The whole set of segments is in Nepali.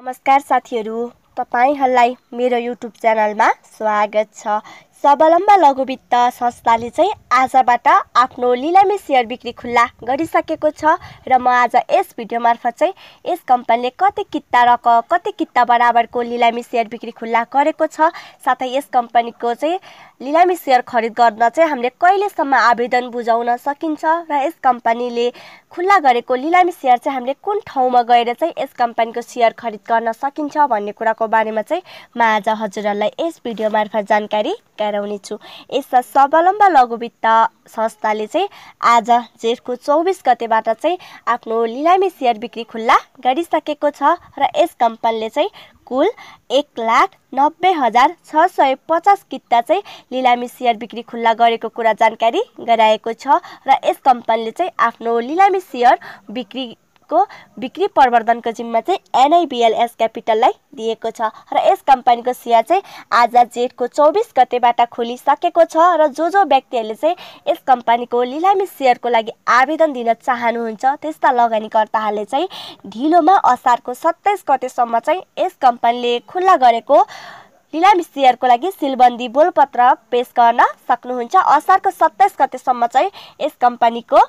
नमस्कार साथीहरू तपाईँहरूलाई मेरो युट्युब च्यानलमा स्वागत छ स्वावलम्ब लघु वित्त संस्थाले चाहिँ आजबाट आफ्नो लिलामी सेयर बिक्री खुल्ला गरिसकेको छ र म आज यस भिडियो मार्फत चाहिँ यस कम्पनीले कति किता रक कति किता बराबरको लिलामी सेयर बिक्री खुल्ला गरेको छ साथै यस कम्पनीको चाहिँ लिलामी सेयर खरिद गर्न चाहिँ हामीले कहिलेसम्म आवेदन बुझाउन सकिन्छ र यस कम्पनीले खुल्ला गरेको लिलामी सेयर चाहिँ हामीले कुन ठाउँमा गएर चाहिँ यस कम्पनीको सेयर खरिद गर्न सकिन्छ भन्ने कुराको बारेमा चाहिँ म आज हजुरहरूलाई यस भिडियो मार्फत जानकारी गराइरहेछु यस्ता स्वावलम्ब लघुवित्त संस्थाले चाहिँ आज जेठको चौबिस गतेबाट चाहिँ आफ्नो लिलामी सेयर बिक्री खुल्ला गरिसकेको छ र यस कम्पनीले चाहिँ कुल एक लाख नब्बे हजार छ सय पचास किता चाहिँ लिलामी सेयर बिक्री खुल्ला गरेको कुरा जानकारी गराएको छ र यस कम्पनीले चाहिँ आफ्नो लिलामी सेयर बिक्री को बिक्री प्रवर्धनको जिम्मा चाहिँ एनआइबिएलएस क्यापिटललाई दिएको छ र यस कम्पनीको सेयर चाहिँ आज जेठको चौबिस गतेबाट खोलिसकेको छ र जो जो व्यक्तिहरूले चाहिँ यस कम्पनीको लिलामी सेयरको लागि आवेदन दिन चाहनुहुन्छ त्यस्ता लगानीकर्ताहरूले चाहिँ ढिलोमा असारको सत्ताइस गतेसम्म चाहिँ यस कम्पनीले खुल्ला गरेको लिलामी सेयरको लागि सिलबन्दी बोलपत्र पेस गर्न सक्नुहुन्छ असारको सत्ताइस गतेसम्म चाहिँ यस कम्पनीको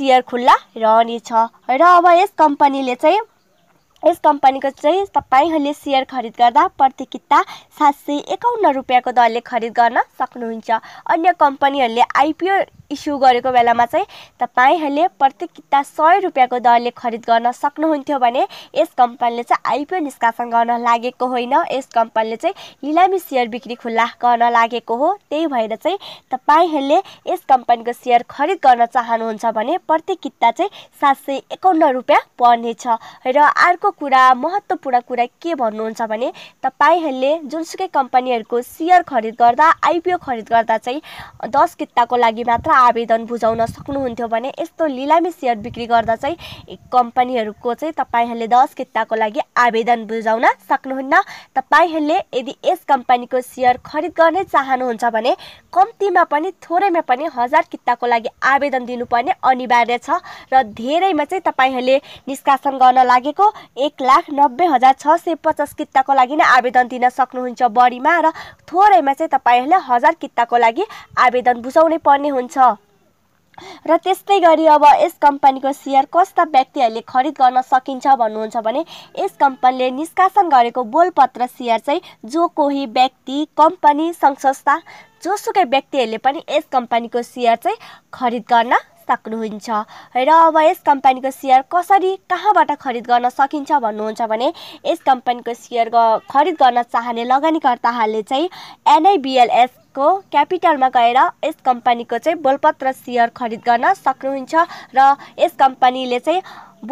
सेयर खुल्ला रहनेछ र अब यस कम्पनीले चाहिँ यस कम्पनीको चाहिँ तपाईँहरूले सेयर खरिद गर्दा प्रति किता सात सय एकाउन्न रुपियाँको दरले खरिद गर्न सक्नुहुन्छ अन्य कम्पनीहरूले आइपिओ इस्यु गरेको बेलामा चाहिँ तपाईँहरूले प्रत्येक किताब सय रुपियाँको दरले खरिद गर्न सक्नुहुन्थ्यो भने यस कम्पनीले चाहिँ आइपिओ निष्कासन गर्न लागेको होइन यस कम्पनीले चाहिँ लिलामी सेयर बिक्री खुल्ला गर्न लागेको हो त्यही भएर चाहिँ तपाईँहरूले यस कम्पनीको सेयर खरिद गर्न चाहनुहुन्छ भने प्रत्येक किता चाहिँ सात सय एकाउन्न रुपियाँ पर्नेछ र अर्को कुरा महत्त्वपूर्ण कुरा के भन्नुहुन्छ भने तपाईँहरूले जुनसुकै कम्पनीहरूको सेयर खरिद गर्दा आइपिओ खरिद गर्दा चाहिँ दस किताको लागि मात्र आवेदन बुझाउन सक्नुहुन्थ्यो भने यस्तो लिलामी सेयर बिक्री गर्दा चाहिँ कम्पनीहरूको चाहिँ तपाईँहरूले दस किताको लागि आवेदन बुझाउन सक्नुहुन्न तपाईँहरूले यदि यस कम्पनीको सेयर खरिद गर्नै चाहनुहुन्छ भने कम्तीमा पनि थोरैमा पनि हजार किताको लागि आवेदन दिनुपर्ने अनिवार्य छ र धेरैमा चाहिँ तपाईँहरूले निष्कासन गर्न लागेको एक लाख नब्बे हजार छ सय पचास किताको लागि नै आवेदन दिन सक्नुहुन्छ बढीमा र थोरैमा चाहिँ तपाईँहरूले हजार किताको लागि आवेदन बुझाउनै पर्ने हुन्छ र त्यस्तै गरी अब यस कम्पनीको सेयर कस्ता व्यक्तिहरूले खरिद गर्न सकिन्छ भन्नुहुन्छ भने यस कम्पनीले निष्कासन गरेको बोलपत्र सेयर चाहिँ जो कोही व्यक्ति कम्पनी सङ्घ संस्था जोसुकै व्यक्तिहरूले पनि यस कम्पनीको सेयर चाहिँ खरिद गर्न सक्नुहुन्छ र अब यस कम्पनीको सेयर कसरी कहाँबाट खरिद गर्न सकिन्छ भन्नुहुन्छ भने यस कम्पनीको सेयर खरिद गर्न चाहने लगानीकर्ताहरूले चाहिँ एनआइबिएलएस को क्यापिटलमा गएर यस कम्पनीको चाहिँ बोलपत्र सेयर खरिद गर्न सक्नुहुन्छ र यस कम्पनीले चाहिँ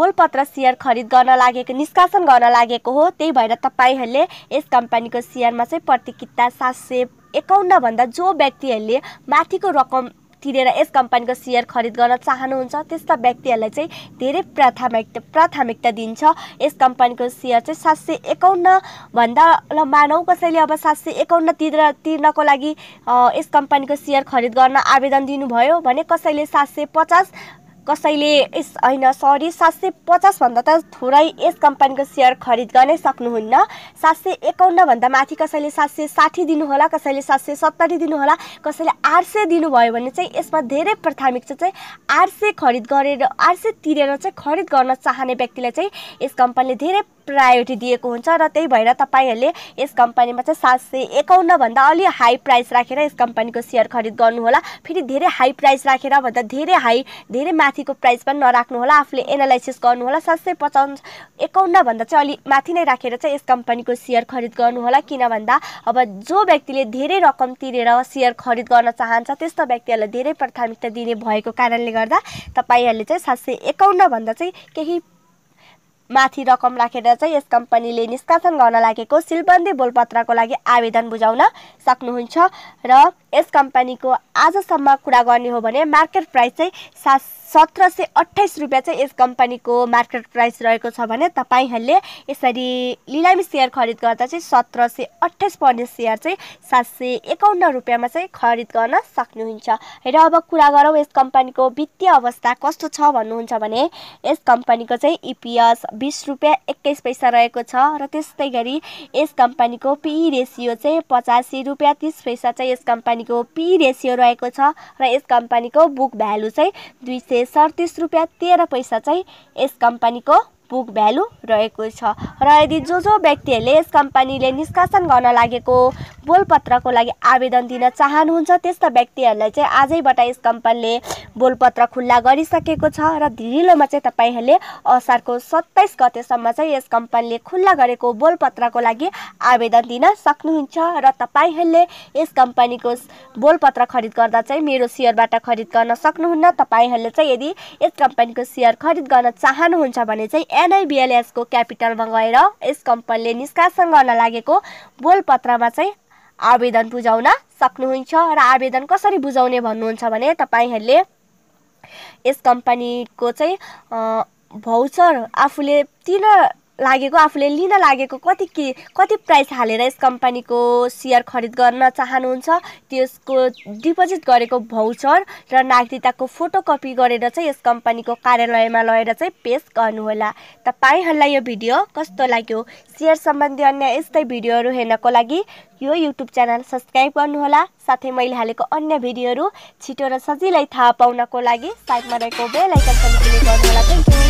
बोलपत्र सेयर खरिद गर्न लागेको निष्कासन गर्न लागेको हो त्यही भएर तपाईँहरूले यस कम्पनीको सेयरमा चाहिँ प्रतिकिता सात सय एकाउन्नभन्दा जो व्यक्तिहरूले माथिको रकम तिरेर यस कम्पनीको सेयर खरिद गर्न चाहनुहुन्छ त्यस्ता व्यक्तिहरूलाई चाहिँ धेरै प्राथमिकता प्राथमिकता दिन्छ यस कम्पनीको सेयर चाहिँ सात सय एकाउन्नभन्दा ल मानौ कसैले अब सात सय एकाउन्न तिर्न तिर्नको लागि यस कम्पनीको सेयर खरिद गर्न आवेदन दिनुभयो भने कसैले सात सय पचास कसैले यस होइन सरी सात सय पचासभन्दा त थोरै यस कम्पनीको सेयर खरिद गर्नै सक्नुहुन्न सात सय एकाउन्नभन्दा माथि कसैले सात सय साठी दिनुहोला कसैले सात सय सत्तरी दिनुहोला कसैले आठ सय दिनुभयो भने चाहिँ यसमा धेरै प्राथमिकता चाहिँ आठ सय खरिद गरेर आठ सय तिरेर चाहिँ खरिद गर्न चाहने व्यक्तिलाई चाहिँ यस कम्पनीले धेरै प्रायोरिटी दिएको हुन्छ र त्यही भएर तपाईँहरूले यस कम्पनीमा चाहिँ सात सय एकाउन्नभन्दा अलि हाई प्राइस राखेर यस कम्पनीको सेयर खरिद गर्नुहोला फेरि धेरै हाई प्राइस राखेर भन्दा धेरै हाई धेरै माथिको प्राइस पनि नराख्नुहोला आफूले एनालाइसिस गर्नुहोला सात सय पचाउन्न एकाउन्नभन्दा चाहिँ अलि माथि नै राखेर चाहिँ यस कम्पनीको सेयर खरिद गर्नुहोला किन भन्दा अब जो व्यक्तिले धेरै रकम तिरेर सेयर खरिद गर्न चाहन्छ त्यस्तो व्यक्तिहरूलाई धेरै प्राथमिकता दिने भएको कारणले गर्दा तपाईँहरूले चाहिँ सात सय एकाउन्नभन्दा चाहिँ केही माथि रकम राखेर चाहिँ यस कम्पनीले निष्कासन गर्न लागेको सिलबन्दी बोलपत्रको लागि आवेदन बुझाउन सक्नुहुन्छ र यस कम्पनीको आजसम्म कुरा गर्ने हो भने मार्केट प्राइस चाहिँ सात सत्र सय अठाइस रुपियाँ चाहिँ यस कम्पनीको मार्केट प्राइस रहेको छ भने तपाईँहरूले यसरी लिलामी सेयर खरिद गर्दा चाहिँ सत्र सय अठाइस पर्ने सेयर चाहिँ सात सय एकाउन्न रुपियाँमा चाहिँ खरिद गर्न सक्नुहुन्छ र अब कुरा गरौँ यस कम्पनीको वित्तीय अवस्था कस्तो छ भन्नुहुन्छ भने यस कम्पनीको चाहिँ इपिएस e बिस रुपियाँ एक्काइस पैसा रहेको छ र त्यस्तै गरी यस कम्पनीको पिई रेसियो चाहिँ पचासी रुपियाँ तिस पैसा चाहिँ यस कम्पनीको पिई रेसियो रहेको छ र यस कम्पनीको बुक भ्यालु चाहिँ दुई सय सडतिस रुपियाँ तेह्र पैसा चाहिँ यस कम्पनीको बुक भ्यालु रहेको छ र यदि जो जो व्यक्तिहरूले यस कम्पनीले निष्कासन गर्न लागेको बोलपत्रको लागि आवेदन दिन चाहनुहुन्छ त्यस्ता व्यक्तिहरूलाई चाहिँ आजैबाट यस कम्पनीले बोलपत्र खुल्ला गरिसकेको छ र ढिलोमा चाहिँ तपाईँहरूले असारको सत्ताइस गतेसम्म चाहिँ यस कम्पनीले खुल्ला गरेको बोलपत्रको लागि आवेदन दिन सक्नुहुन्छ र तपाईँहरूले यस कम्पनीको बोलपत्र खरिद गर्दा चाहिँ मेरो सेयरबाट खरिद गर्न सक्नुहुन्न तपाईँहरूले चाहिँ यदि यस कम्पनीको सेयर खरिद गर्न चाहनुहुन्छ भने चाहिँ एनआइबिएलएसको क्यापिटलमा गएर यस कम्पनीले निष्कासन गर्न लागेको बोलपत्रमा चाहिँ आवेदन बुझाउन सक्नुहुन्छ र आवेदन कसरी बुझाउने भन्नुहुन्छ भने तपाईँहरूले यस कम्पनीको चाहिँ भौचर आफूले तिन लागेको आफूले लिन लागेको कति के कति प्राइस हालेर यस कम्पनीको सेयर खरिद गर्न चाहनुहुन्छ त्यसको डिपोजिट गरेको भाउचर र नागरिकताको फोटोकपी गरेर चाहिँ यस कम्पनीको कार्यालयमा लगेर चाहिँ पेस गर्नुहोला तपाईँहरूलाई यो भिडियो कस्तो लाग्यो सेयर सम्बन्धी अन्य यस्तै भिडियोहरू हेर्नको लागि यो युट्युब च्यानल सब्सक्राइब गर्नुहोला साथै मैले हालेको अन्य भिडियोहरू छिटो र सजिलै थाहा पाउनको लागि साइडमा रहेको बेल आइकन पनि क्लिक गर्नुहोला थ्याङ्क यू